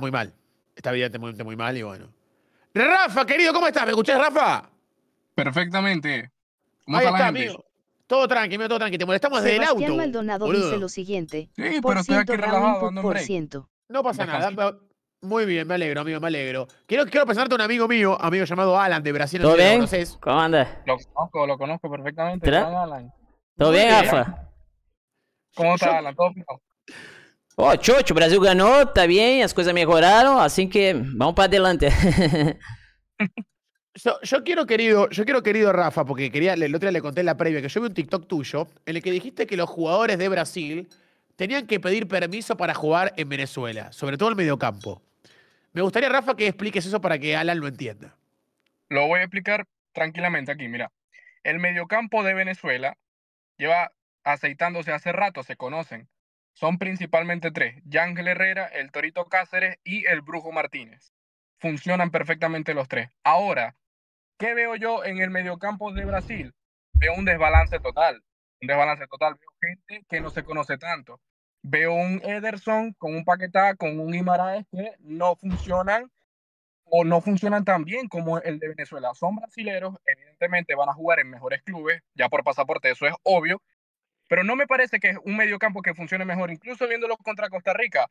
muy mal. Esta vida Está evidentemente muy mal y bueno. Rafa, querido, ¿cómo estás? ¿Me escuchás, Rafa? Perfectamente. ¿Cómo Ahí está, amigo. Todo tranqui, amigo, todo tranqui. Te molestamos desde el auto. Sebastián Maldonado dice lo siguiente. Sí, pero estoy aquí relajado dando No pasa nada. Muy bien, me alegro, amigo, me alegro. Quiero, quiero presentarte a un amigo mío, amigo llamado Alan de Brasil. ¿Todo bien? ¿Cómo andas? Lo conozco, lo conozco perfectamente. Alan. ¿Todo bien, Rafa? ¿Cómo está, Alan? ¿Todo bien? oh, Chocho, Brasil ganó, está bien, las cosas mejoraron, así que vamos para adelante. Yo, quiero, querido, yo quiero, querido Rafa, porque quería, el otro día le conté en la previa que yo vi un TikTok tuyo en el que dijiste que los jugadores de Brasil tenían que pedir permiso para jugar en Venezuela, sobre todo el mediocampo. Me gustaría, Rafa, que expliques eso para que Alan lo entienda. Lo voy a explicar tranquilamente aquí, mira. El mediocampo de Venezuela lleva aceitándose hace rato, se conocen. Son principalmente tres, Yangel Herrera, el Torito Cáceres y el Brujo Martínez. Funcionan perfectamente los tres. Ahora, ¿qué veo yo en el mediocampo de Brasil? Veo un desbalance total, un desbalance total. Veo gente que no se conoce tanto. Veo un Ederson con un Paquetá, con un Imaraes que no funcionan o no funcionan tan bien como el de Venezuela. Son brasileros, evidentemente van a jugar en mejores clubes, ya por pasaporte, eso es obvio, pero no me parece que es un mediocampo que funcione mejor, incluso viéndolo contra Costa Rica.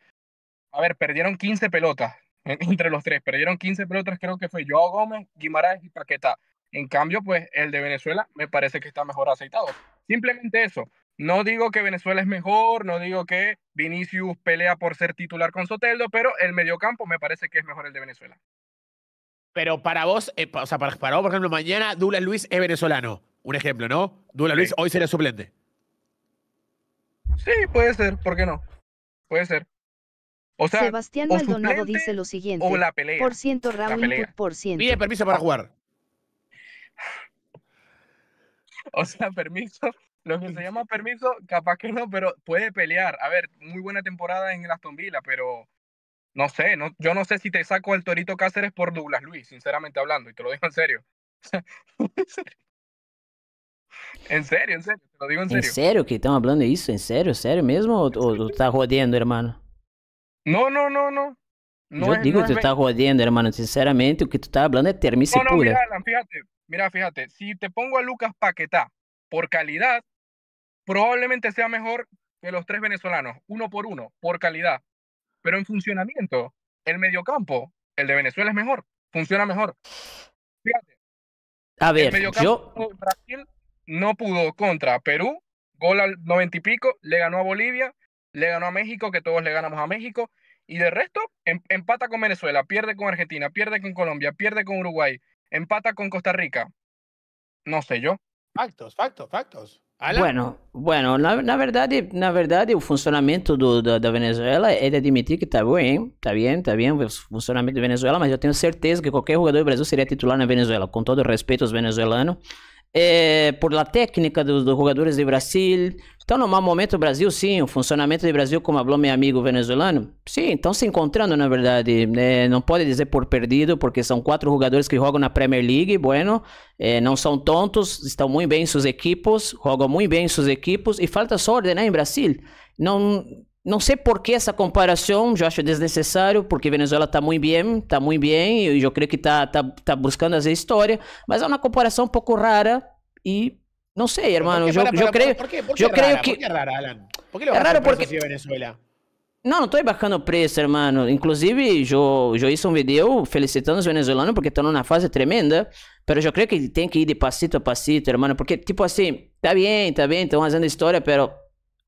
A ver, perdieron 15 pelotas eh, entre los tres, perdieron 15 pelotas, creo que fue Joao Gómez, Guimaraes y Paqueta. En cambio, pues el de Venezuela me parece que está mejor aceitado. Simplemente eso. No digo que Venezuela es mejor, no digo que Vinicius pelea por ser titular con Soteldo, pero el mediocampo me parece que es mejor el de Venezuela. Pero para vos, eh, o sea, para, vos, por ejemplo, mañana Dula Luis es venezolano. Un ejemplo, ¿no? Dula Luis hoy sería suplente. Sí, puede ser, ¿por qué no? Puede ser. O sea, Sebastián Maldonado dice lo siguiente. O la pelea. Por ciento Raúl por ciento. Pide permiso para jugar. O sea, permiso. Lo que se llama permiso, capaz que no, pero puede pelear. A ver, muy buena temporada en el Aston Villa, pero no sé, no, yo no sé si te saco el Torito Cáceres por Douglas Luis, sinceramente hablando, y te lo digo en serio. En serio, en serio, te lo digo en serio. ¿En serio que estamos hablando de eso? ¿En serio, serio mismo? ¿O, estás jodiendo, hermano? No, no, no, no. no Yo digo que estás jodiendo, hermano. Sinceramente, lo que tú estás hablando es termice no, Mira, fíjate, mira, fíjate. Si te pongo a Lucas Paquetá por calidad, probablemente sea mejor que los tres venezolanos, uno por uno, por calidad. Pero en funcionamiento, el mediocampo, el de Venezuela es mejor, funciona mejor. Fíjate. A ver, el yo no pudo contra Perú, gol al noventa y pico, le ganó a Bolivia, le ganó a México, que todos le ganamos a México, y de resto em, empata con Venezuela, pierde con Argentina, pierde con Colombia, pierde con Uruguay, empata con Costa Rica. No sé yo. Factos, factos, factos. Bueno, bueno la verdad, verdade, la verdad o funcionamento do, Venezuela es de admitir que está bueno está bien, está bien el funcionamiento de Venezuela, mas yo tengo certeza que cualquier jugador de Brasil sería titular en Venezuela, con todo respeito aos venezolano. é, por la técnica dos, jogadores de Brasil. Então, no mau momento, o Brasil, sim, o funcionamento do Brasil, como falou meu amigo venezuelano, sim, estão se encontrando, na verdade. Né? Não pode dizer por perdido, porque são quatro jogadores que jogam na Premier League, bueno, é, não são tontos, estão muito bem seus equipos, jogam muito bem seus equipos, e falta só ordenar né, em Brasil. Não, não sei por que essa comparação, eu acho desnecessário, porque Venezuela está muito bem, está muito bem, e eu creio que está tá, tá buscando fazer história, mas é uma comparação um pouco rara e não sei, irmão, eu, eu creio, por que, por que eu creio que... Por que é rara, Alan? Por que é raro porque... a assim Venezuela? Não, não estou baixando o preço, irmão. Inclusive, eu, eu fiz um vídeo felicitando os venezuelanos porque estão numa fase tremenda. Mas eu creio que tem que ir de passito a passito, irmão, Porque, tipo assim, tá bem, tá bem, estão fazendo história, mas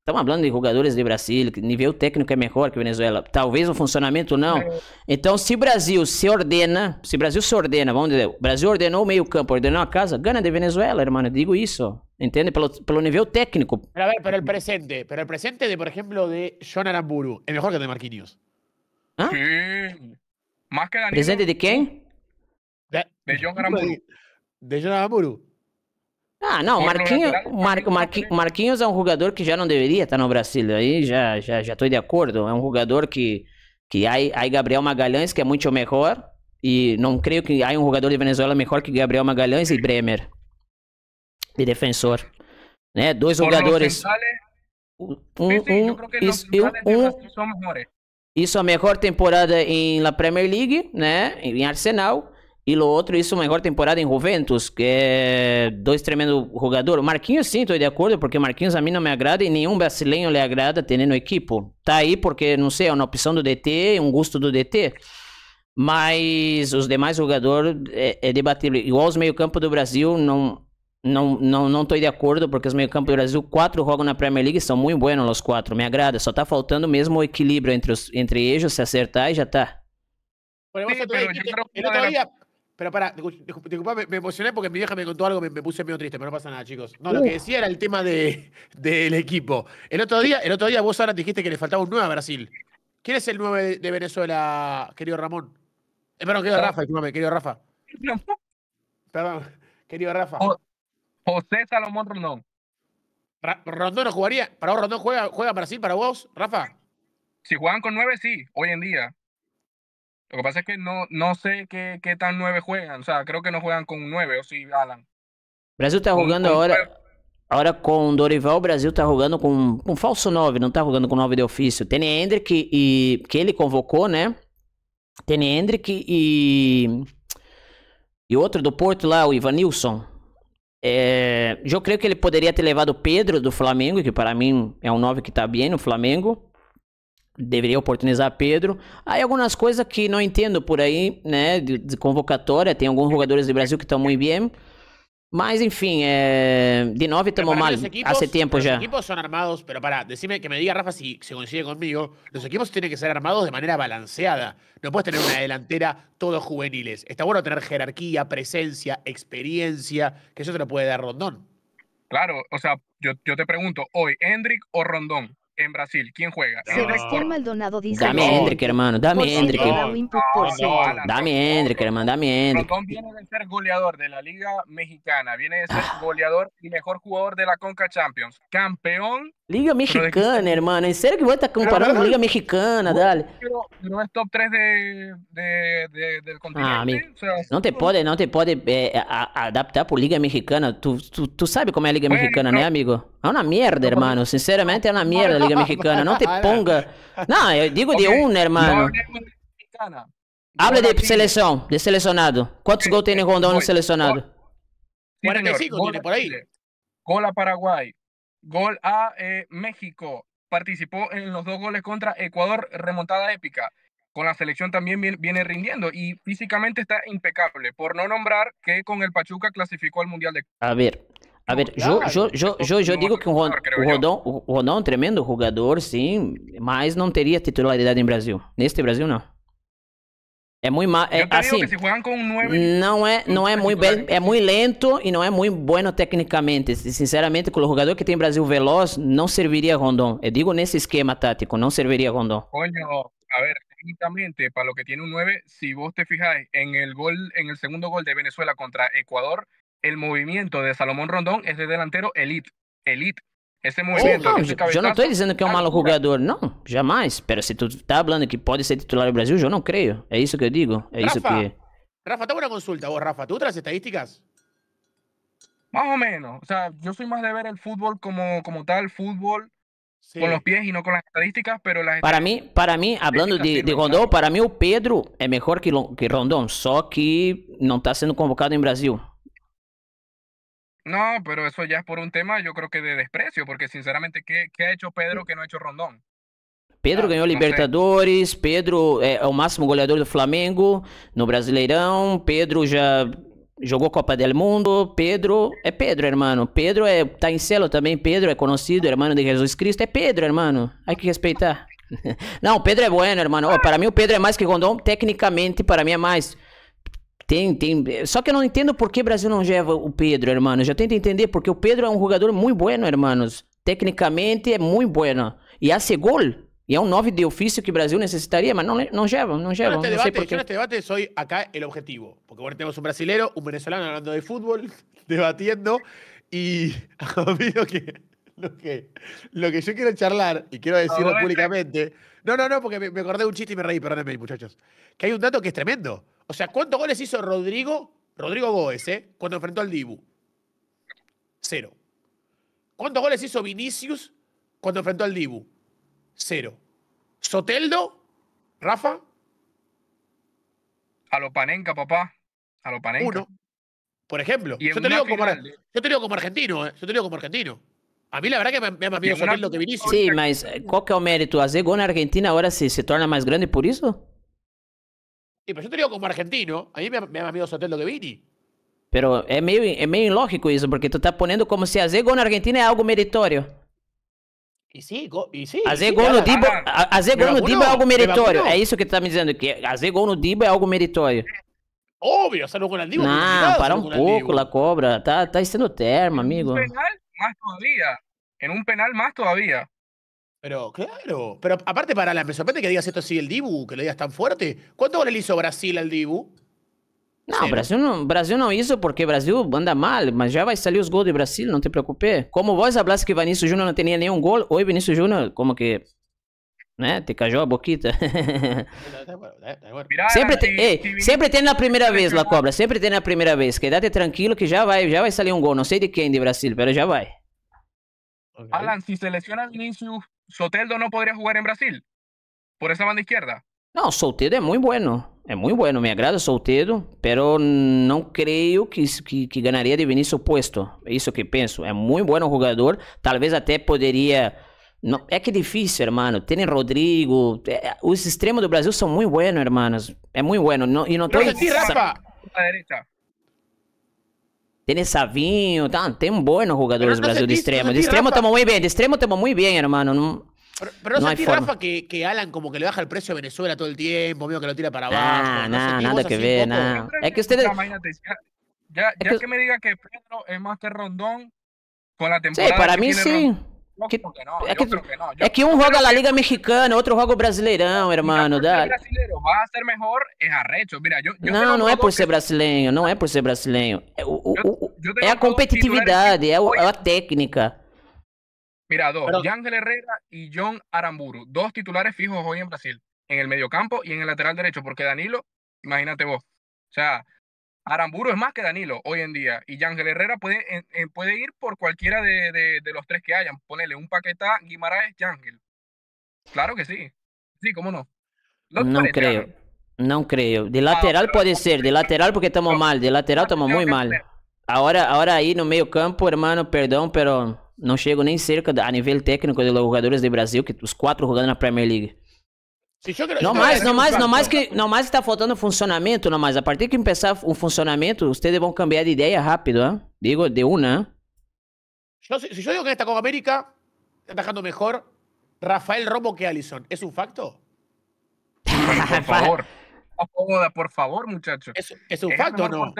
Estamos falando de jogadores de Brasil, que nível técnico é melhor que Venezuela. Talvez o funcionamento não. É. Então, se Brasil se ordena, se Brasil se ordena, vamos dizer, Brasil ordenou o meio-campo, ordenou a casa, gana de Venezuela, eu Digo isso. entende? Pelo pelo nível técnico. Pero a ver, pero el presente, pero el presente de, por ejemplo, de John Aramburu, es mejor que o de Marquinhos. ¿Ah? Sí. Más que Danilo. ¿Presente de quién? De, de John Aramburu. De, de John Aramburu. Ah, não, é, Marquinho, tá Mar, né? Marquinhos é um jogador que já não deveria estar no Brasil. Aí já, já, já estou de acordo. É um jogador que. que aí, aí Gabriel Magalhães, que é muito melhor. E não creio que há um jogador de Venezuela melhor que Gabriel Magalhães e Bremer. De defensor. Né? Dois jogadores. Um, um, isso, isso a melhor temporada em La Premier League, né? Em Arsenal outro lo otro uma melhor temporada em Juventus, que é dois tremendo jugador. Marquinhos sim estou de acordo porque Marquinhos a mim não me agrada e nenhum brasileiro lhe agrada tendo no equipo. Tá aí porque, sei é uma opção do DT, um gosto do DT. Mas os demais jogadores é, é debatível. Igual os meio-campo do Brasil, não, não, não, não de acordo, porque os meio-campo do Brasil, quatro jogam na Premier League, são muito buenos os quatro, me agrada. Só tá faltando mesmo o equilíbrio entre, os, entre ellos, se acertar e já tá. sí, pero yo creo Pero para, disculpame, me, emocioné porque mi vieja me contó algo, me, me, puse medio triste, pero no pasa nada, chicos. No, lo que decía era el tema de, del equipo. El otro día, el otro día vos ahora dijiste que le faltaba un 9 a Brasil. ¿Quién es el 9 de Venezuela, querido Ramón? Eh, perdón, querido Rafa, querido Rafa. Perdón, querido Rafa. José Salomón Rondón. Rondón no jugaría. ¿Para vos Rondón juega, juega Brasil para vos, Rafa? Si juegan con 9, sí, hoy en día. Lo que pasa es que no, no sé qué, qué tan nueve juegan. O sea, creo que no juegan con nueve, o sí, Alan. O Brasil está jogando agora. Com... Agora com Dorival, o Brasil tá jogando com, com falso 9, não tá jogando com 9 de ofício. Tem Hendrick e. que ele convocou, né? Tem Hendrick e. E outro do Porto lá, o Ivanilson. É, eh, eu creio que ele poderia ter levado o Pedro do Flamengo, que para mim é um 9 que tá bem no Flamengo. Debería oportunizar Pedro. Hay algunas cosas que no entiendo por ahí, né, de, convocatoria. Hay algunos jugadores de Brasil que están muy bien. Mas en fin, de 9 estamos mal hace tiempo ya. equipos son armados, pero para, decime que me diga Rafa si se coincide conmigo. Los equipos tienen que ser armados de manera balanceada. No puedes tener una delantera todos juveniles. Está bueno tener jerarquía, presencia, experiencia, que eso te lo puede dar Rondón. Claro, o sea, yo, te pregunto, hoy, Hendrick o Rondón? en Brasil. ¿Quién juega? Sebastián ah. Maldonado dice. Dame Hendrick, hermano. Dame Hendrick. dame Hendrick, hermano. Dame Hendrick. viene de ser goleador de la Liga Mexicana. Viene de ser ah. goleador y mejor jugador de la Conca Champions. Campeón Liga Mexicana, hermano. ¿En serio que vos estás comparando pero, con Liga Mexicana? Dale. No es é top 3 de, de, de del continente. Ah, amigo. O sea, no te puede, no te puede eh, eh a, adaptar por Liga Mexicana. Tú, tú, tú, sabes cómo é a Liga Mexicana, né, amigo? É uma merda, hermano. Sinceramente, é uma merda a Liga Mexicana. Não te ponga. Não, eu digo okay. Né, de um, hermano. Não, Habla de seleção, de selecionado. Quantos gols tem eh, Rondon no selecionado? 45 tiene por aí. Gol a Paraguai, Gol a eh, México. Participó en los dos goles contra Ecuador, remontada épica. Con la selección también viene, rindiendo y físicamente está impecable, por no nombrar que con el Pachuca clasificó al Mundial de... A ver, a ver, yo, yo, yo, yo, digo que un Rodão, tremendo jugador, sí, mas no tendría titularidad en Brasil. este Brasil, no. Es muy mal. Eh, no es, es muy lento Y no es muy bueno técnicamente Sinceramente, con los jugadores que tiene Brasil veloz, No serviría Rondón eh, Digo digo ese esquema táctico, no serviría Rondón Coño, a ver, técnicamente, para lo que tiene un 9, si vos te fijáis en el gol, en el segundo gol de Venezuela contra Ecuador, el movimiento de Salomón Rondón es de delantero elite, elite. Esse é movimento. não, eu não estou dizendo que é um maluco jogador, não, jamais. Pera, se tu tá falando que pode ser titular do Brasil, eu não creio. É isso que eu digo. É Rafa, isso que. Rafa, consulta. Rafa, tu traz estadísticas? Más ou menos. O sea, eu sou mais de ver o futebol como, como tal, futebol sí. os pés e não com as las estadísticas, Para mim, para mim, hablando de, de para mim o Pedro é melhor que, que só que não está sendo convocado em Brasil. No, pero eso ya es por un tema, yo creo que de desprecio, porque sinceramente, ¿qué, qué ha hecho Pedro mm. que no ha hecho Rondón? Pedro ganhou Libertadores, Pedro eh, é, o máximo goleador do Flamengo no Brasileirão, Pedro já jogou Copa del Mundo, Pedro é Pedro, irmão. Pedro é tá em selo também, Pedro é conhecido, irmão de Jesus Cristo, é Pedro, irmão, Há que respeitar. Não, Pedro é bueno, irmão, Oh, para mim o Pedro é mais que Rondon, tecnicamente para mim é mais. Só que no entiendo por qué Brasil no lleva o Pedro, hermanos. Yo tento entender porque o Pedro es un um jugador muy bueno, hermanos. Técnicamente es muy bueno. Y hace gol. Y a e un um 9 de oficio que Brasil necesitaría, pero no, lleva. no debate, en, este debate, soy acá el objetivo, porque ahora tenemos un brasilero, un venezolano hablando de fútbol, debatiendo, y lo que, yo quiero charlar, y quiero decirlo ah, públicamente, no, no, no, porque me, me acordé de un chiste y me reí, perdónenme muchachos, que hay un dato que es tremendo. O sea, ¿cuántos goles hizo Rodrigo? Rodrigo Góez, ¿eh? Cuando enfrentó al Dibu. Cero. ¿Cuántos goles hizo Vinicius cuando enfrentó al Dibu? Cero. ¿Soteldo? ¿Rafa? A lo Panenka, papá. A lo Panenka. Uno. Por ejemplo. Yo te, digo como, argentino, ¿eh? Yo te digo como argentino. A mí la verdad que me, ha más miedo Soteldo que Vinicius. Sí, mas ¿cuál es el mérito? ¿Hacer gol en Argentina ahora se, se torna más grande por eso? Y eu yo te digo como argentino, a mí me, me ama miedo Soteldo que Vini. Pero é meio, é meio ilógico isso, porque tu está ponendo como se fazer gol na Argentina é algo meritório. E sim, go, e sim. Fazer gol, no tipo, Dibo, gol Dibo é tipo algo meritório. É isso que tu está me dizendo, que fazer gol no Dibo é algo meritório. Obvio, saiu com o Dibo. Não, para um pouco, La Cobra. Tá, tá sendo termo, amigo. Um penal, mais todavía. Em um penal, mais todavía. Pero claro, pero aparte para la, me sorprende que digas esto así el Dibu, que lo digas tan fuerte. ¿Cuánto goles hizo Brasil al Dibu? No, Brasil não, Brasil não isso porque Brasil anda mal, mas já vai sair os gols de Brasil, não te preocupe. Como vós hablaste que Vinícius Júnior não tinha nenhum gol, hoje Vinícius Júnior como que né, te cajou a boquita. sempre tem, ei, sempre tem na primeira vez La cobra, sempre tem na primeira vez. Quédate tranquilo que já vai, já vai sair um gol, não sei de quem de Brasil, mas já vai. Alan, se seleciona Vinícius Soteldo no podría jugar en Brasil por esa banda izquierda. No, Soteldo es muy bueno. es muy bueno, me agrada Soteldo, pero no creo que, que, que de venir Puesto. eso que pienso. Es muy bueno jugador, tal vez até podría, no, es que difícil, hermano. tiene Rodrigo. Eh, los extremos de Brasil son muy buenos, hermanos. es muy bueno. no y no estoy tiene Savinho, tan, tem buenos jugadores Brasil de extremo. de extremo estamos muy bien, de extremo estamos muy bien, hermano. pero, no, hay Rafa, que, que, Alan como que le baja el precio a Venezuela todo el tiempo, medio que lo tira para abajo. Nah, nada, nada que ver, nada. Es que ustedes... Ya, que... me diga que Pedro es más que Rondón con la temporada Sí, para mí sí es que, un juega la Liga Mexicana, otro juega el Brasileirão, hermano. no, no va arrecho. Mira, por ser brasileño no es por ser brasileño eh, es la competitividad es la técnica. Mira, dos, Yangel Herrera y John Aramburu, dos titulares fijos hoy en Brasil, en el mediocampo y en el lateral derecho, porque Danilo, imagínate vos. O sea, Aramburo es más que Danilo hoy en día. Y Yangel Herrera puede, puede ir por cualquiera de, de, los tres que hayan. Ponele un paquetá, Guimaraes, Yangel. Claro que sí. Sí, cómo no. no creo. No creo. De ah, lateral puede ser. De lateral porque estamos mal. De lateral estamos muy mal. Ahora, ahora ahí no medio campo, hermano, perdón, pero no llego ni cerca a nivel técnico de los jugadores de Brasil, que los cuatro jugando en la Premier League. No más, no más, no más que no más está faltando funcionamiento, no más. A partir que un funcionamiento, ustedes van a cambiar de idea rápido, ¿eh? Digo de una, si yo digo que esta Copa América está trabajando mejor Rafael Romo que Allison, ¿es un facto? por favor. por favor, muchachos. ¿Es, es un ¿Es facto no?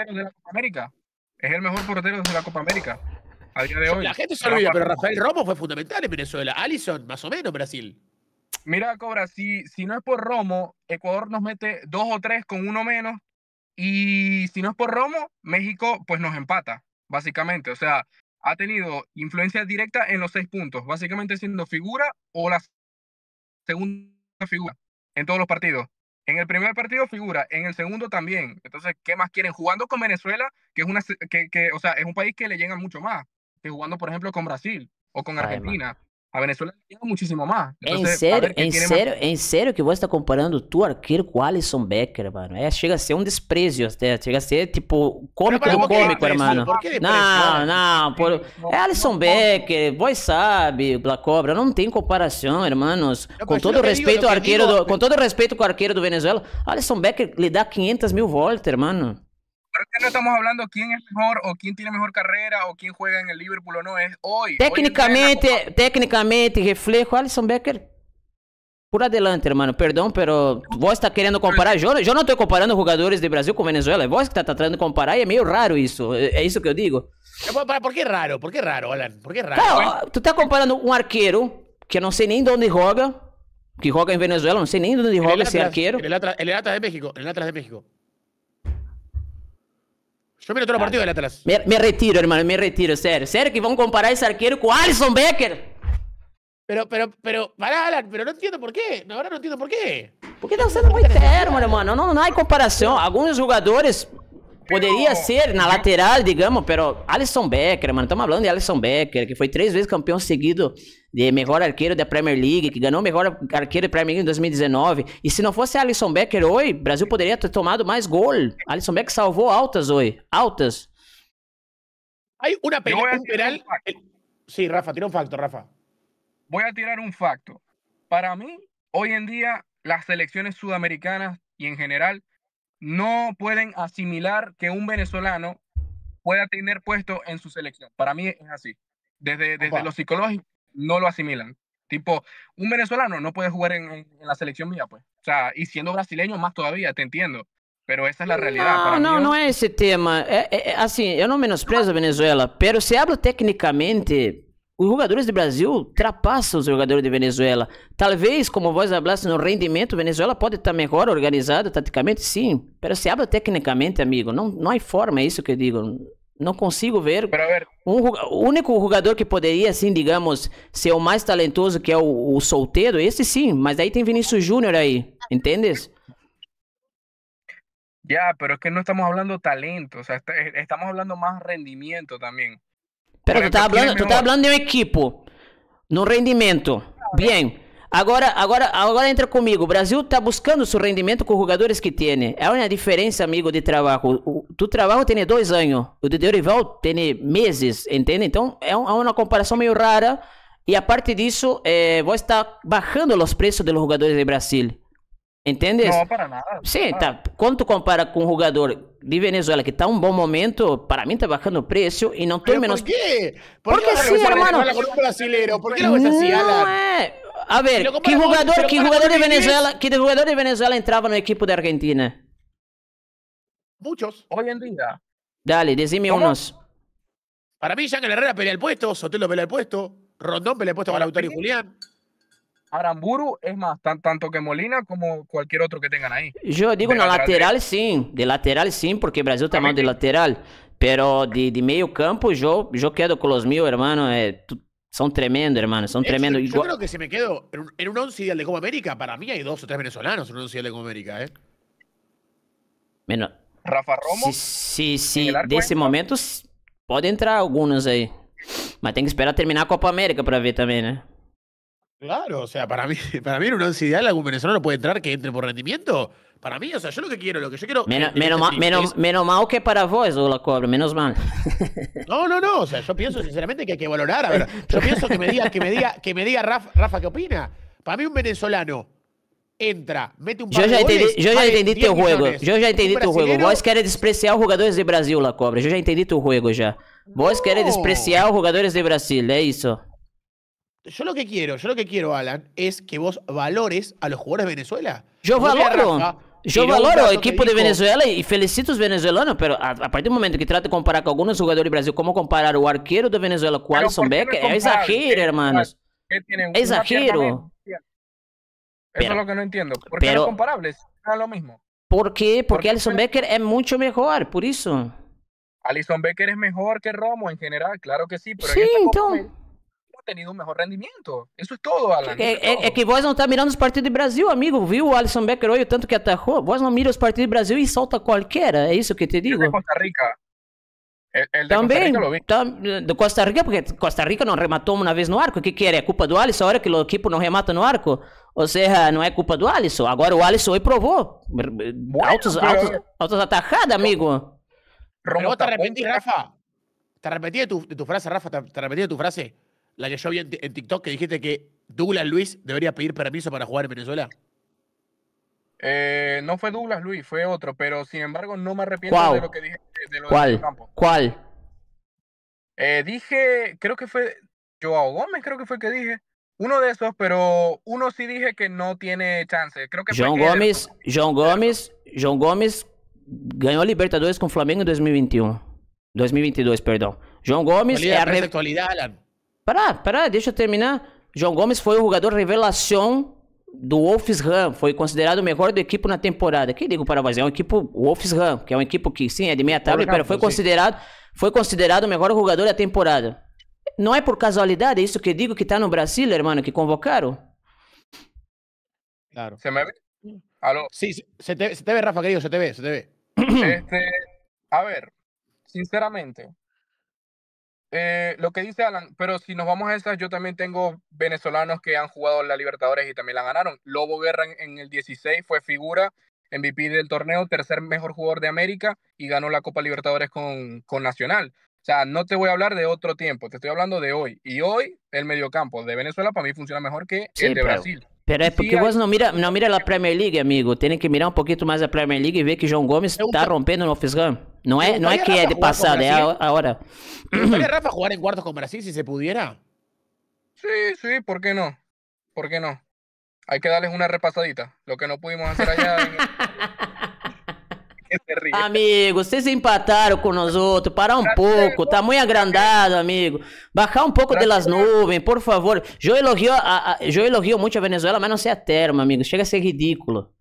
América. Es el mejor portero de la Copa América. A día de hoy. La gente se olvida, pero Rafael Romo fue fundamental en Venezuela. Allison, más o menos, Brasil. Mira, Cobra, si, si no es por Romo, Ecuador nos mete dos o tres con uno menos. Y si no es por Romo, México pues nos empata, básicamente. O sea, ha tenido influencia directa en los seis puntos, básicamente siendo figura o la segunda figura en todos los partidos. En el primer partido figura, en el segundo también. Entonces, ¿qué más quieren? Jugando con Venezuela, que es una que, que o sea, es un país que le llega mucho más que jugando, por ejemplo, con Brasil o con Argentina. A Venezuela tem muchísimo más. Entonces, en serio, en serio, más... en serio que vos está comparando tu arquero con Alisson Becker, mano. É, chega a ser um desprezo, até. Chega a ser, tipo, cômico do cômico, hermano. Não, não, por... é eh, Alisson Becker, vos sabe, Black Cobra, não tem comparação, hermanos. Com todo respeito ao arqueiro do, com todo respeito com o arqueiro do Venezuela, Alisson Becker lhe dá 500 mil voltas, hermano. no estamos hablando quién es mejor o quién tiene mejor carrera o quién juega en el Liverpool o no, es hoy. Técnicamente, técnicamente, reflejo, Alison Becker. Por adelante, hermano, perdón, pero vos está queriendo comparar. yo yo no estoy comparando jugadores de Brasil con Venezuela. Vos que está tratando de comparar y es medio raro eso, eh, es eso que yo digo. Eh, ¿Por qué raro? ¿Por qué raro, Alan? ¿Por qué raro? tú estás comparando un arquero que no sé ni dónde juega, que juega en Venezuela, no sé ni dónde juega ese arquero. El Atlas, atrás de México. el Atlas atrás de México. Yo miro todos los partidos del Atlas. Me, retiro, hermano, me retiro, serio. Serio que vamos a comparar a ese arquero con Alison Becker. Pero, pero, pero, pará, Alan, pero no entiendo por qué. Ahora no entiendo por qué. Porque están siendo muy muy hermano. No no hay comparación. Algunos jugadores Poderia ser na lateral, digamos, pero Alisson Becker, mano, estamos falando de Alisson Becker, que foi três vezes campeão seguido de melhor arqueiro da Premier League, que ganhou melhor arqueiro da Premier League em 2019. E se não fosse Alisson Becker hoje, Brasil poderia ter tomado mais gol. Alisson Becker salvou altas hoje, altas. Hay uma pena, un penal. sí, Rafa, tira um facto, Rafa. Voy a tirar um facto. Para mim, hoje em dia, as seleções sudamericanas e em general no pueden asimilar que un venezolano pueda tener puesto en su selección. Para mí es así. Desde, desde lo psicológico no lo asimilan. Tipo, un venezolano no puede jugar en, la selección mía, pues. O sea, y siendo brasileño más todavía, te entiendo. Pero esa es la realidad. No, no, no es ese tema. Eh, eh, eh, así yo no menosprezo a Venezuela, pero si hablo técnicamente, Os jogadores do Brasil ultrapassam os jogadores de Venezuela. Talvez, como vós hablaste no rendimento, Venezuela pode estar melhor organizada taticamente, sim. Mas se habla tecnicamente, amigo. Não, não há forma, é isso que eu digo. Não consigo ver. Um, o único jogador que poderia, assim, digamos, ser o mais talentoso, que é o, o solteiro, esse sim. Mas aí tem Vinícius Júnior aí, entendes? Já, yeah, pero es que no estamos hablando talento, o sea, está, estamos hablando más rendimiento también. Pero tu tá, tá hablando, tu tá hablando de um equipo, no rendimento. bem Agora, agora, agora entra comigo. O Brasil está buscando seu rendimento com os jogadores que tem. É uma diferença, amigo, de trabalho. O, tu trabalho tem dois anos, o de Dorival tem meses, entende? Então é, um, é uma comparação meio rara. E a parte disso, é, vou estar baixando os preços dos jogadores do Brasil. ¿Entendés? No, para nada. Sí, tá. Quando compara con un jugador de Venezuela que está un buen momento, para mí está bajando precio y y no menos. Por qué? Por porque sí, hermano. Por qué não assim, eh, A ver, ¿qué jugador qué jugador de Venezuela, que en de Venezuela entrava el equipo de Argentina? Muchos, hoy en día. Dale, decime unos. Para mí, Jean Herrera pelea el puesto, Sotelo pelea el puesto, Rondón pelea el puesto para Lautaro y Julián. Aramburu es más, tan, tanto que Molina como cualquier otro que tengan ahí. Yo digo, de no, lateral sí, de lateral sí, porque Brasil está mal de lateral, pero de, de, medio campo yo, yo quedo con los míos, hermano, eh, son tremendo, hermano, son eh, tremendo. Yo, creo que si me quedo en un, once ideal de Copa América, para mí hay dos o tres venezolanos en un once ideal de Copa América, Menos. Eh. Rafa Romo. Sí, sí, de ese momento pueden entrar algunos ahí pero tengo que esperar terminar Copa América para ver también, ¿eh? Claro, o sea, para mí, para mí en un once ideal algún venezolano puede entrar que entre por rendimiento. Para mí, o sea, yo lo que quiero, lo que yo quiero. Este menos, menos, menos, menos mal que para vos, la Cobra, menos mal. No, no, no. O sea, yo pienso sinceramente que hay que valorar. A ver, yo pienso que me diga, que me diga, que me diga Rafa, Rafa qué opina. Para mí, un venezolano entra, mete un par yo de entendí goles, juego. Yo ya entendí tu juego, Vos ya entendí tu juego. Vos despreciar jugadores de Brasil, La Cobra. yo ya entendí tu juego ya. Vos querés despreciar los jugadores de Brasil, es ¿eh? eso. Yo lo que quiero, yo lo que quiero, Alan, es que vos valores a los jugadores de Venezuela. Yo valoro. yo valoro equipo de Venezuela Y felicito a los venezolanos pero a, partir del momento que trata de comparar con algunos jugadores de Brasil, Cómo comparar o arquero de Venezuela con Alison Becker, Es exagero, hermanos. Es exagero. Eso es lo que no entiendo. Porque qué comparables? No es lo mismo. ¿Por qué? Porque, Alison Becker es mucho mejor, por eso. Alison Becker es mejor que Romo en general, claro que sí, pero sí, entonces... tenido um melhor rendimento. Isso é todo, Alan. É, é, é que vós não tá mirando os partidos do Brasil, amigo, viu? O Alisson Becker hoje, tanto que atacou. Vós não mira os partidos do Brasil e solta qualquer, é isso que te digo. É Costa Rica. El, el Também, Costa do Costa Rica, porque Costa Rica não rematou uma vez no arco. O que que era? É culpa do Alisson a hora que o equipo não remata no arco? Ou seja, não é culpa do Alisson. Agora o Alisson aí provou. Bueno, altos, pero... altos, altos atacadas, amigo. Pero te arrepentís, Rafa. Te arrepentí de tu, de tu frase, Rafa. Te, te de tu frase. la que yo vi en, TikTok que dijiste que Douglas Luis debería pedir permiso para jugar en Venezuela? Eh, no fue Douglas Luis, fue otro, pero sin embargo no me arrepiento de lo que dije de lo ¿Cuál? ¿Cuál? Eh, dije, creo que fue Joao Gómez, creo que fue el que dije. Uno de esos, pero uno sí dije que no tiene chance. Creo que John Gómez, John Gómez, John Gómez ganó Libertadores con Flamengo en 2021. 2022, perdón. John Gómez es actualidad, Parar, parar, deixa eu terminar. João Gomes foi o jogador revelação do Wolves Ram, foi considerado o melhor da equipe na temporada. Quem digo para você? É uma equipe Wolves Ram, que é uma equipe que sim, é de meia tabela, mas foi considerado, foi considerado o melhor jogador da temporada. Não é por casualidade, é isso que digo que tá no Brasil, irmão, que convocaram? Claro. Você me vê Alô? Sim, se te, se te Rafa, querido, se te vê se te vê Este, a ver, sinceramente, Eh, lo que dice Alan, pero si nos vamos a esas, yo también tengo venezolanos que han jugado la Libertadores y también la ganaron. Lobo Guerra en, el 16 fue figura, MVP del torneo, tercer mejor jugador de América y ganó la Copa Libertadores con, con Nacional. O sea, no te voy a hablar de otro tiempo, te estoy hablando de hoy. Y hoy el mediocampo de Venezuela para mí funciona mejor que el de Brasil. Pero es porque vos no mira, no mira la Premier League, amigo. Tienen que mirar un poquito más la Premier League y ver que John Gómez está rompiendo Office Game. No es, no es que de pasado, es ahora. ¿Te Rafa jugar en cuartos con Brasil si se pudiera? Sí, sí, ¿por qué no? ¿Por qué no? Hay que darles una repasadita. Lo que no pudimos hacer allá. Amigos, amigo, vocês empataram com nós outros. Parar um pouco, tá agrandado, amigo. un poco de las nubes, por favor. Yo elogio, a, a, mucho a Venezuela, mas no se a termo, amigo. Chega a ser ridículo.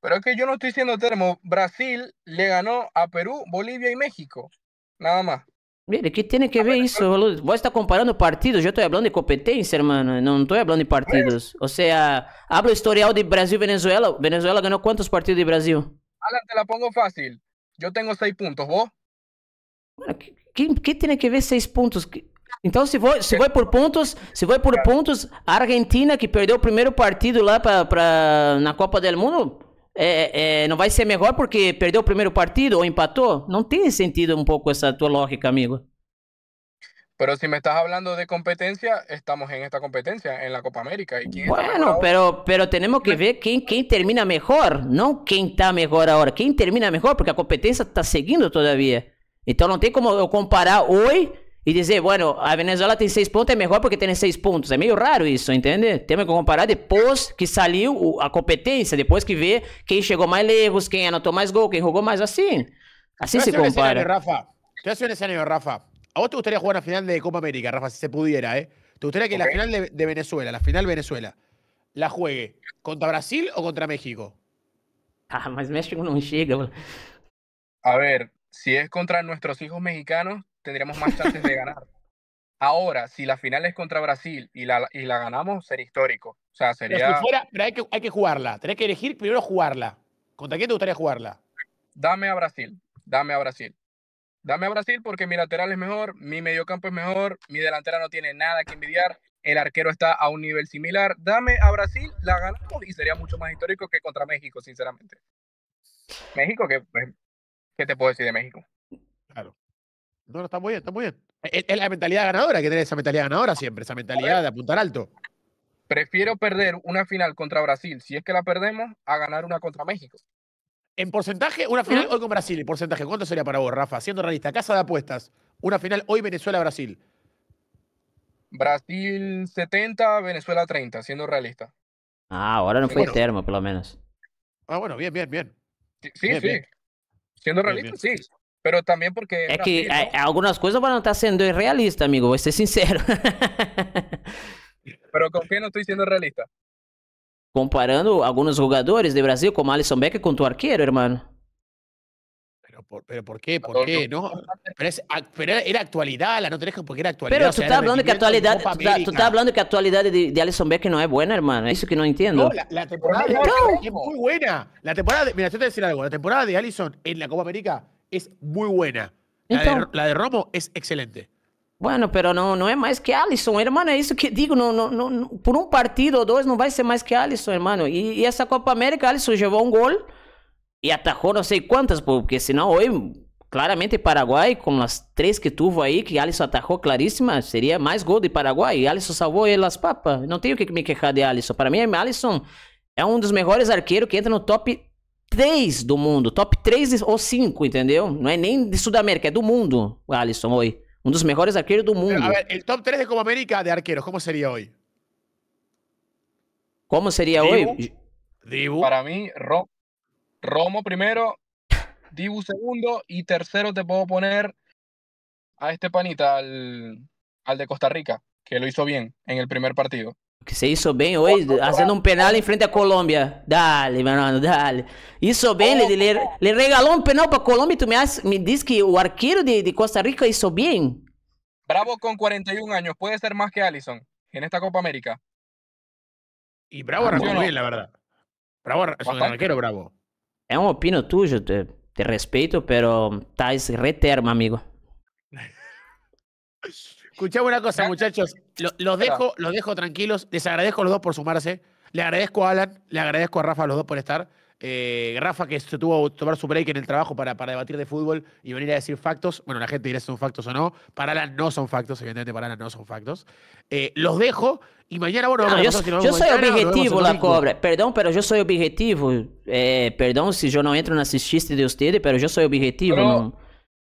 Pero es que yo no estoy siendo termo. Brasil le ganó a Perú, Bolivia y México. Nada más. Mire, ¿qué tiene que ah, ver eso? Vos está comparando partidos, yo estoy hablando de competencia, hermano, no estoy hablando de partidos. Pues o sea, hablo historial de Brasil-Venezuela. ¿Venezuela ganó cuántos partidos de Brasil? te la pongo fácil. Yo tengo seis puntos, ¿vos? ¿qué, qué, tiene que ver seis puntos? Entonces, si voy se por puntos, se vai por pontos, Argentina que perdeu el primer partido lá para para na Copa del Mundo, é, é, não vai ser melhor porque perdeu o primeiro partido ou empatou? Não tem sentido um pouco essa tua lógica, amigo. Pero si me estás hablando de competencia, estamos en esta competencia, en la Copa América. ¿Y quién bueno, pero, pero tenemos que ver quién, quién termina mejor, no quién está mejor ahora. Quién termina mejor, porque a competencia está seguindo todavía. Então não tem como eu comparar hoje y decir, bueno, a Venezuela tiene seis puntos, es mejor porque tiene seis puntos. Es medio raro eso, entende? Temos que comparar después que salió a competencia, después que ve quién llegó más lejos, quién anotó más gol, quién jugó más así. Así se compara. Rafa, te hace un escenario, Rafa. ¿A vos te gustaría jugar la final de Copa América, Rafa, si se pudiera, eh? ¿Te gustaría que la final de, Venezuela, la final Venezuela, la juegue contra Brasil o contra México? Ah, más México no llega. A ver, si es contra nuestros hijos mexicanos, tendríamos más chances de ganar. Ahora, si la final es contra Brasil y la, y la ganamos, sería histórico. O sea, sería... Pero, hay, que, hay que jugarla. Tienes que elegir primero jugarla. ¿Contra quién te gustaría jugarla? Dame a Brasil. Dame a Brasil. Dame a Brasil porque mi lateral es mejor, mi mediocampo es mejor, mi delantera no tiene nada que envidiar, el arquero está a un nivel similar. Dame a Brasil, la ganamos y sería mucho más histórico que contra México, sinceramente. México, que pues, ¿qué te puedo decir de México? No, está muy bien, está muy bien. Es, la mentalidad ganadora, que tener esa mentalidad ganadora siempre, esa mentalidad de apuntar alto. Prefiero perder una final contra Brasil, si es que la perdemos, a ganar una contra México. En porcentaje, una final hoy con Brasil, en porcentaje, ¿cuánto sería para vos, Rafa? Siendo realista, casa de apuestas, una final hoy Venezuela-Brasil. Brasil 70, Venezuela 30, siendo realista. Ah, ahora no fue termo, por lo menos. Ah, bueno, bien, bien, bien. Sí, sí. Siendo realista, sí. Pero también porque... es que algunas cosas van a estar siendo irrealistas, amigo, voy a ser sincero. ¿Pero con qué no estoy siendo realista? Comparando algunos jugadores de Brasil como Alisson Becker con tu arquero, hermano. ¿Pero por, pero por qué? ¿Por qué? No, pero, era actualidad, la no porque era actualidad. Pero tú estás hablando que actualidad, tú, que actualidad de, de Becker no es buena, hermano. Eso que no entiendo. No, la, temporada de es muy buena. La temporada, mira, te decir algo. La temporada de Alisson en la Copa América es muy buena. La, de, la de Romo es excelente. Bueno, pero não, é mais que Alisson, hermano, é isso que digo, por um partido ou dois não vai ser mais que Alisson, hermano. E, e essa Copa América, Alisson levou um gol e atajou não sei quantas, porque senão hoje, claramente Paraguai, com as três que tuvo aí, que Alisson atajou claríssima, seria mais gol de Paraguai. E Alisson salvou ele as papas. Não tenho o que me queixar de Alisson. Para mim, Alisson é um dos melhores arqueiros que entra no top 3 del mundo, top 3 o 5, entendeu? No es ni de Sudamérica, es del mundo, Alisson, hoy. Uno um de los mejores arqueros del mundo. A ver, el top 3 de Comamérica de arqueros, ¿cómo sería hoy? ¿Cómo sería hoy? Para mí, Romo primero, Dibu segundo y tercero te puedo poner a este panita, al, al de Costa Rica, que lo hizo bien en el primer partido que se hizo bem hoje, fazendo um penal em frente à Colômbia. Dale, mano, dale. Hizo bien, le regaló un penal para Colombia y tu me, dices que el arquero de, Costa Rica hizo bien. Bravo con 41 años puede ser más que Allison en esta Copa América. Y Bravo ah, bien, la verdad. Bravo es un arquero bravo. Es un opino tuyo, te, te respeto, pero estás reterma, amigo. Escuchame una cosa, muchachos. los, dejo, los dejo tranquilos. Les agradezco a los dos por sumarse. Le agradezco a Alan, le agradezco a Rafa, los dos por estar. Eh, Rafa, que se tuvo que tomar su break en el trabajo para, debatir de fútbol y venir a decir factos. Bueno, la gente dirá si son factos o no. Para Alan no son factos, evidentemente para Alan no son factos. Eh, los dejo y mañana, bueno, yo, soy objetivo, la cobra. Perdón, pero yo soy objetivo. Eh, perdón si yo no entro en chistes de ustedes, pero yo soy objetivo.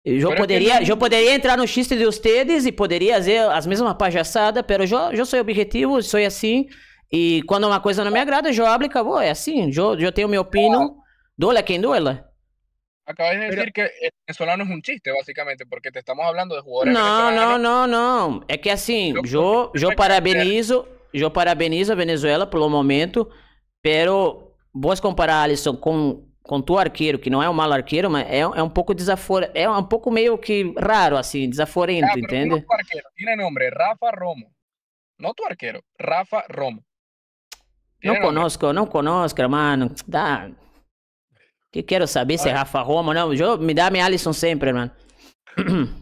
Eu poderia, eu poderia entrar no xiste de vocês e poderia fazer as mesmas palhaçadas, mas eu, eu sou objetivo, sou assim. E quando uma coisa não me agrada, eu abro e acabou. É assim, eu, eu tenho minha opinião. Duela quem duela. Acabas de decir que el eh, venezolano es un chiste, básicamente, porque te estamos hablando de jugadores No, no, no, no. É que assim, eu, parabenizo, eu parabenizo a Venezuela pelo momento, pero vos comparar, Alisson, com Contou arqueiro, que não é um mal arqueiro, mas é, é um pouco desafor é um pouco meio que raro, assim, desaforento, ah, entende? Arquero. Tiene nombre, Rafa Romo. não tu arqueiro Rafa Romo. Não nombre? conosco, não conosco, mano. Dá. Que quero saber ah. se é Rafa Romo, não. Eu, me dá minha Alisson sempre, mano.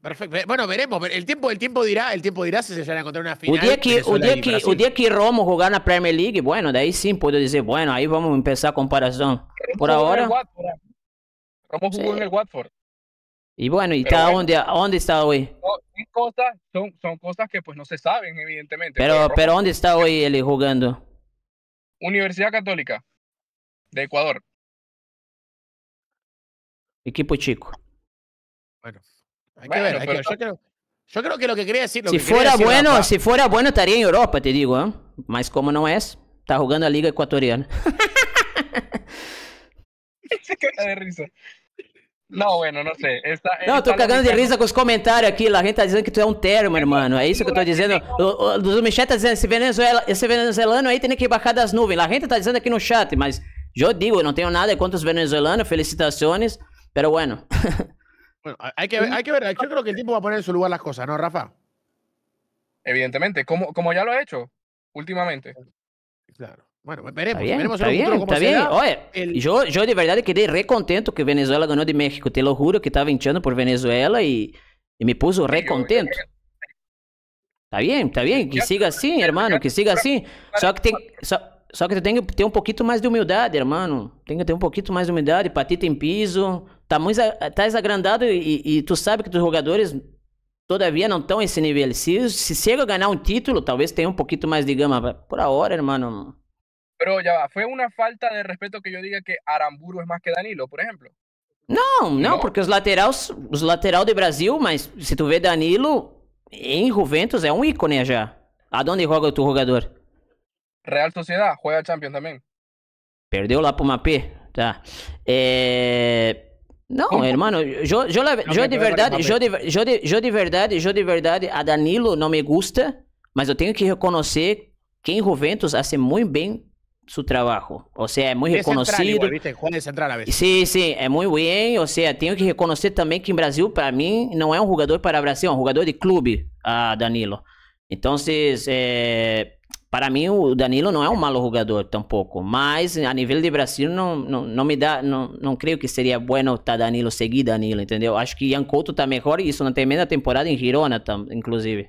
perfecto. Eh, bueno, veremos. El tiempo, el tiempo dirá, el tiempo dirá si se van a encontrar una final. O día que, Romo dia en la Premier League, bueno, de ahí sí puedo decir bueno, ahí vamos a empezar comparación. Por ahora? ¿ah? Romo jugó en el Watford. Y bueno, ¿y está bueno, dónde, dónde está hoy? Son cosas, son, son cosas que pues no se saben, evidentemente. Pero, pues, pero ¿dónde está hoy él jugando? Universidad Católica de Ecuador. Equipo chico. Bueno. Hay bueno, que ver, hay que ver. Yo, creo, yo, creo, que lo que quería decir. Lo si, que fuera decir, bueno, Rafa, si fuera bueno, estaría en Europa, te digo, ¿eh? Mas como no es, está jugando a Liga Ecuatoriana. Se caga de risa. No, bueno, no sé. Esta, esta não, cagando de risa com os comentários aqui. A gente está dizendo que tu é um termo, irmão. É isso que eu estou dizendo. O, Michel está dizendo, que Venezuela, esse venezuelano aí tem que baixar das nuvens. A gente tá dizendo aqui no chat, mas eu digo, não tenho nada contra os venezuelanos. Felicitações. Pero bueno. Bueno, hay que ver, hay que ver. Yo creo que el tipo va a poner en su lugar las cosas, ¿no, Rafa? Evidentemente, como, como ya lo ha hecho últimamente. Claro. Bueno, veremos. Está bien, veremos está bien. Está bien. yo, yo, de verdad quedé re contento que Venezuela ganó de México. Te lo juro que estaba hinchando por Venezuela y, y me puso re contento. Está bien, está bien. Que siga así, hermano, que siga así. Só que tem, só, que tem que ter um de humildad, hermano. Tem que ter um pouquinho mais de humildade. Patita en piso. tá muito, tá estás agrandado e, e, tu sabe que os jogadores todavia não estão esse nível. Se, se chega a ganhar um título, talvez tenha um pouquito mais de gama. Por agora irmão. Pero ya va, ¿fue una falta de respeto que yo diga que Aramburu es más que Danilo, por ejemplo? Não, não, porque os laterais, os lateral do Brasil, mas se tu vê Danilo em Juventus é um ícone já. Aonde joga o teu jogador? Real Sociedad, joga Champions também. Perdeu lá pro Mapê, tá. É... Não, irmão. eu, eu, de verdade, eu de, de, de verdade, eu de verdade, a Danilo não me gusta, mas eu tenho que reconhecer que em Juventus hace muito bem seu trabalho. O seja, é muito é reconhecido. é igual, ¿viste? Juan es central a veces. Sim, sí, es muy bien. O sea, que reconhecer também que em Brasil, para mim, não é um jogador para Brasil, é um jogador de clube, a Danilo. Então é... Para mim, o Danilo não é um malo jogador tampouco, mas a nível de Brasil não, não, não me dá, não, não creio que seria bueno estar tá Danilo seguir Danilo, entendeu? Acho que Ian Couto está melhor e isso na tremenda temporada em Girona, inclusive.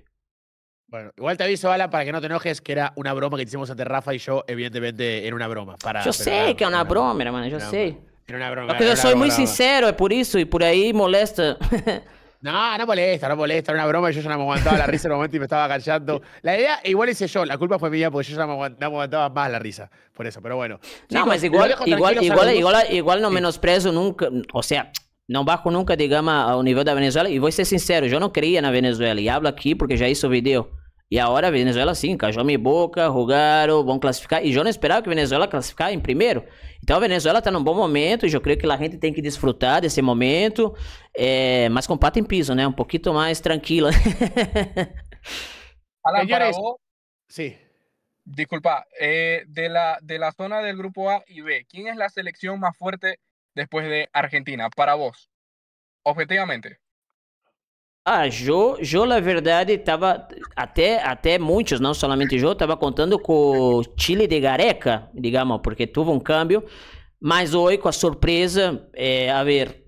Bueno, igual te aviso, Alan, para que no te enojes, que era una broma que hicimos ante Rafa y yo, evidentemente, era una broma. Para, yo sé que era una broma, hermano, yo sé. Era una broma. Porque yo soy broma, muy broma. sincero, es por eso y por ahí molesta. No, no molesta, no molesta, era una broma, y yo ya no me aguantaba la risa en el momento y me estaba callando. La idea, igual hice yo, la culpa fue mía porque yo ya no me aguantaba más la risa, por eso, pero bueno. No, pero pues igual, igual, igual, igual, igual no menosprezo nunca, o sea, no bajo nunca digamos, al un nivel Venezuela. Venezuela. voy a ser sincero, yo no en la Venezuela. Y hablo aquí porque ya hizo video. E a Venezuela sim, cayó a mi boca, jugaron, vão classificar. clasificar. já não esperava que que Venezuela classificasse em primeiro. Então a Venezuela está num bom momento e eu creio que a gente tem que desfrutar desse momento, é, mas com pato em piso, né? Um pouquinho mais tranquila. Alan, Señores, para vos, sí. Disculpa, eh, de, la, de la zona del grupo A y B, ¿quién es la selección más fuerte después de Argentina para vos? Objetivamente. Ah, Jo, Jo, na verdade, estava até, até muitos, não somente Jo, estava contando com o Chile de Gareca, digamos, porque teve um câmbio. Mas hoje, com a surpresa, é, a ver,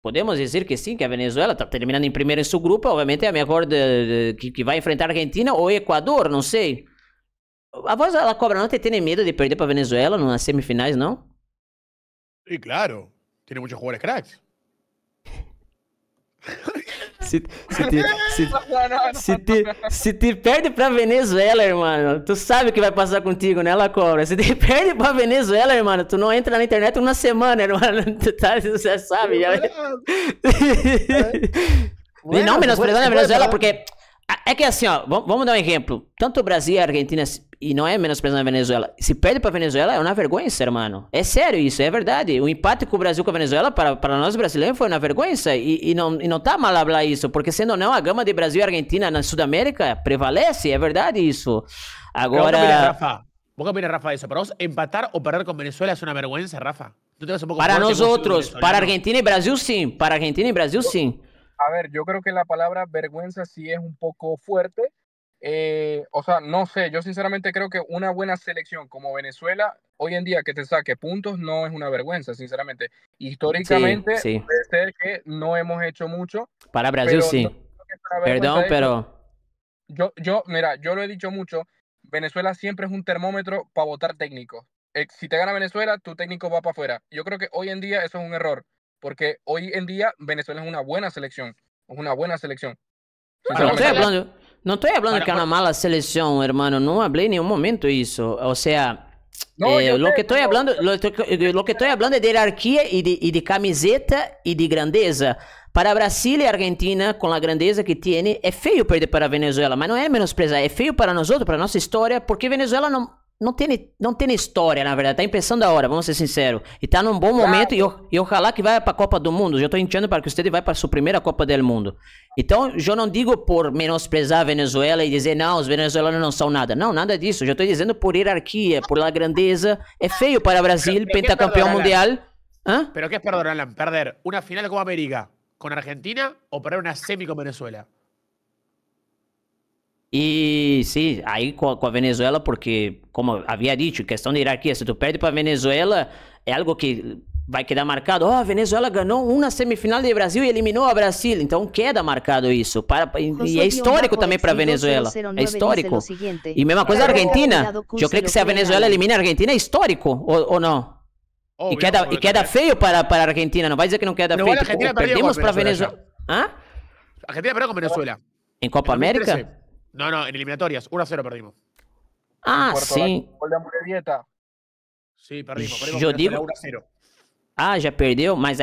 podemos dizer que sim, que a Venezuela está terminando em primeiro em seu grupo, obviamente é a melhor de, de, que, que, vai enfrentar a Argentina ou Equador, não sei. A voz da cobra não tem medo de perder para a Venezuela nas semifinais, não? E claro, tem muitos jogadores craques. Se, se, te, se, te, se te perde pra Venezuela, irmão, tu sabe o que vai passar contigo, né? Lacobra? Se te perde pra Venezuela, irmão, tu não entra na internet uma semana, irmão. Tu tá, você sabe. Já... É. não menosprezando né, a Venezuela, porque é que assim, ó, vamos dar um exemplo. Tanto o Brasil e a Argentina, e não é menos menosprezando na Venezuela, se perde pra Venezuela é uma vergonha, hermano. É sério isso, é verdade. O empate com o Brasil com a Venezuela, para, para nós brasileiros, foi uma vergonha. E, e, não, e não tá mal falar isso, porque sendo ou não, a gama de Brasil e Argentina na Sudamérica prevalece, é verdade isso. Agora. Mira, Rafa, mira, Rafa, isso. Para nós, empatar ou perder com Venezuela é uma vergonha, Rafa? para nós outros, para Argentina e Brasil, sim. Para Argentina e Brasil, sim. A ver, yo creo que la palabra vergüenza sí es un poco fuerte. Eh, o sea, no sé, yo sinceramente creo que una buena selección como Venezuela, hoy en día que te saque puntos, no es una vergüenza, sinceramente. Históricamente, sí, puede ser que no hemos hecho mucho. Para Brasil, sí. Perdón, pero... Yo, yo, mira, yo lo he dicho mucho, Venezuela siempre es un termómetro para votar técnico. Eh, si te gana Venezuela, tu técnico va para afuera. Yo creo que hoy en día eso es un error. Porque hoy en día Venezuela es una buena selección. Es una buena selección. Bueno, estou estoy hablando, no estoy hablando bueno, que es una mala selección, hermano. No hablé en ningún momento eso. O sea, o eh, eh, lo, que estoy hablando, lo, que es de hierarquia y de, y de, camiseta y de grandeza. Para Brasil e Argentina, com a grandeza que tem. É feio perder para Venezuela, mas não é menosprezar, É feio para nosotros, para nossa história porque Venezuela não não tem, não tem história, na verdade. Tá impressão da hora, vamos ser sinceros. E tá num bom momento. E, eu, eu ojalá que vai pra Copa do Mundo. Já tô entendendo para que você vai para sua primeira Copa do Mundo. Então, eu não digo por menosprezar a Venezuela e dizer, não, os venezuelanos não são nada. Não, nada disso. Já tô dizendo por hierarquia, por la grandeza. É feio para o Brasil, pentacampeão mundial. Hã? Pero que perdonar, Perder uma final com a América com Argentina ou perder uma semi com Venezuela? E sim, aí com a, com a, Venezuela, porque, como havia dito, questão de hierarquia, se tu perde para Venezuela, é algo que vai quedar marcado. Ó, oh, a Venezuela ganhou uma semifinal de Brasil e eliminou a Brasil. Então queda marcado isso. Para, e, é histórico também para Venezuela. É histórico. E mesma coisa a Argentina. Eu creio que se a Venezuela elimina a Argentina, é histórico, ou, ou não? Oh, e queda, e queda feio para, para a Argentina, não vai dizer que não queda feio. Argentina perdemos para Venezuela. Hã? A ¿Ah? Argentina perdeu com a Venezuela. Em Copa América? No, no, en eliminatorias. 1 a 0 perdimos. Ah, sim. sí. Gol de Amorebieta. Sí, perdimos. perdimos Yo digo... 1 a 0. Ah, já perdeu? Mas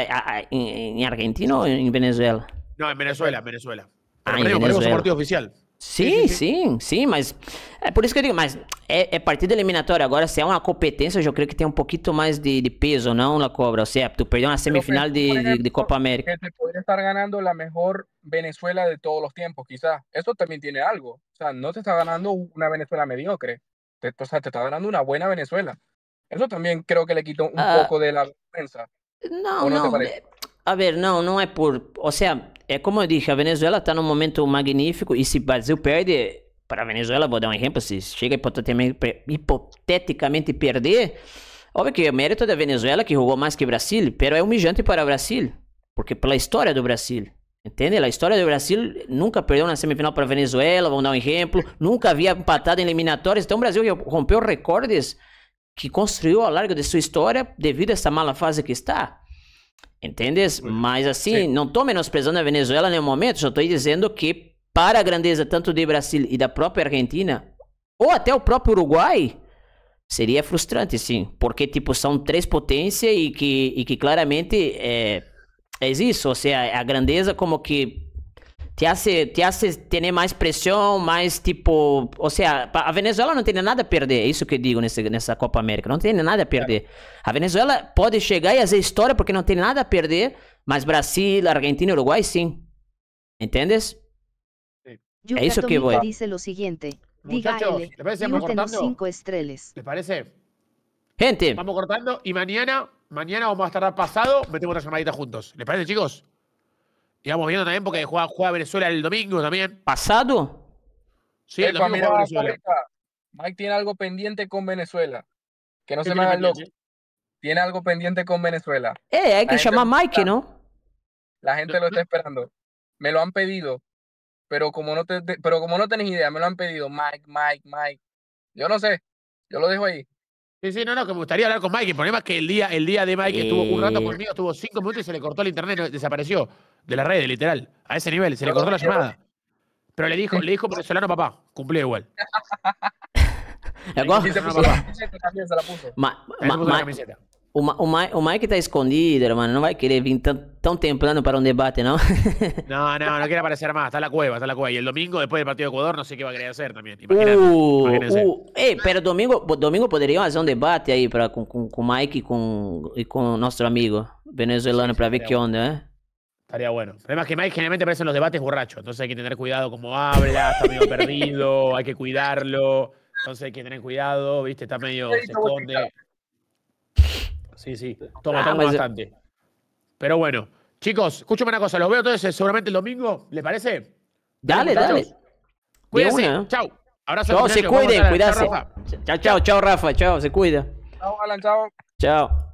em Argentina ou em Venezuela? Não, em Venezuela, Venezuela. Ah, Pero ah, perdemos, Venezuela. perdemos o partido oficial. Sim, sim, sim, mas é por isso que eu digo, mas é, eh, é eh, partida eliminatória. Agora, se é uma competência, eu creio que tem um pouquinho mais de, de peso, não, La Cobra? Ou seja, tu perdeu uma semifinal de, de, de Copa América. Que poderia estar ganando a melhor Venezuela de todos los tiempos, quizás. Eso también tiene algo. O sea, no te está ganando una Venezuela mediocre. Te, o sea, te está ganando una buena Venezuela. Eso también creo que le quitó un ah. poco de la vergüenza. No, no. Eh, a ver, no, no es por. O sea, es eh, como dije, a Venezuela está en un momento magnífico y si Brasil pierde. Para Venezuela, a dar un ejemplo si llega hipoteticamente, perder, Óbvio que é mérito de Venezuela, que jugó más que Brasil, pero é humilhante para Brasil, porque pela historia de Brasil. Entende? A história do Brasil nunca perdeu na semifinal para a Venezuela, vamos dar um exemplo. Nunca havia empatado em eliminatórias. Então o Brasil rompeu recordes que construiu ao largo de sua história devido a essa mala fase que está. Entendes? Mas assim, Sim. não estou menosprezando a Venezuela em nenhum momento, só estou dizendo que para a grandeza tanto do Brasil e da própria Argentina, ou até o próprio Uruguai, seria frustrante, sim. Porque, tipo, são três potências e que, e que claramente é, é isso, ou seja, é, é a grandeza como que te hace, te hace pressão, mais tipo, ou seja, a Venezuela não tem nada a perder, é isso que eu digo nessa, nessa Copa América, não tem nada a perder. É. A Venezuela pode chegar e fazer história porque não tem nada a perder, mas Brasil, Argentina, Uruguai sim. Entendes? É isso que eu Dice lo siguiente. Muchachos, ¿les parece Cinco parece? Gente. Vamos cortando y mañana mañana o más tarde pasado, metemos otra llamadita juntos. ¿Les parece, chicos? Y vamos viendo también porque juega, juega Venezuela el domingo también. ¿Pasado? Sí, el domingo Venezuela. Mike tiene algo pendiente con Venezuela. Que no se me el loco. Tiene algo pendiente con Venezuela. Eh, hay que llamar a Mike, ¿no? La gente lo está esperando. Me lo han pedido. Pero como no te, pero como no tenés idea, me lo han pedido. Mike, Mike, Mike. Yo no sé. Yo lo dejo ahí. Sí, sí, no, no, que me gustaría hablar con Mike. El problema es que el día, el día de Mike estuvo un rato eh. conmigo, estuvo cinco minutos y se le cortó el internet, desapareció de la red, literal. A ese nivel, se le cortó la llamada. Pero le dijo, le dijo venezolano papá, cumplió igual. ¿La, la, la, la o, Mike está escondido, hermano. No va a querer venir tan temprano para un um debate, ¿no? no, no, no quiere aparecer más. Está en la cueva, está en la cueva. Y el domingo, después del partido de Ecuador, no sé qué va a querer hacer también. Uh, uh, eh, pero domingo, pues, domingo hacer hacer un debate ahí para con Mike y con nuestro amigo venezolano para ver qué onda, ¿eh? Estaría bueno. Además que Mike generalmente aparece en los debates borracho, entonces hay que tener cuidado cómo habla, está medio perdido, hay que cuidarlo, entonces hay que tener cuidado, viste, está medio, se esconde. Sí, sí, toma, ah, pues, bastante. Pero bueno, chicos, escúchame una cosa, los veo entonces seguramente el domingo, ¿les parece? Dale, dale. Cuídense, Chau. Abrazo. Chao, se cuiden, cuídense. Chau, chau, chao, Rafa, Chau, se cuida. Chau, Alan, chao. Chao.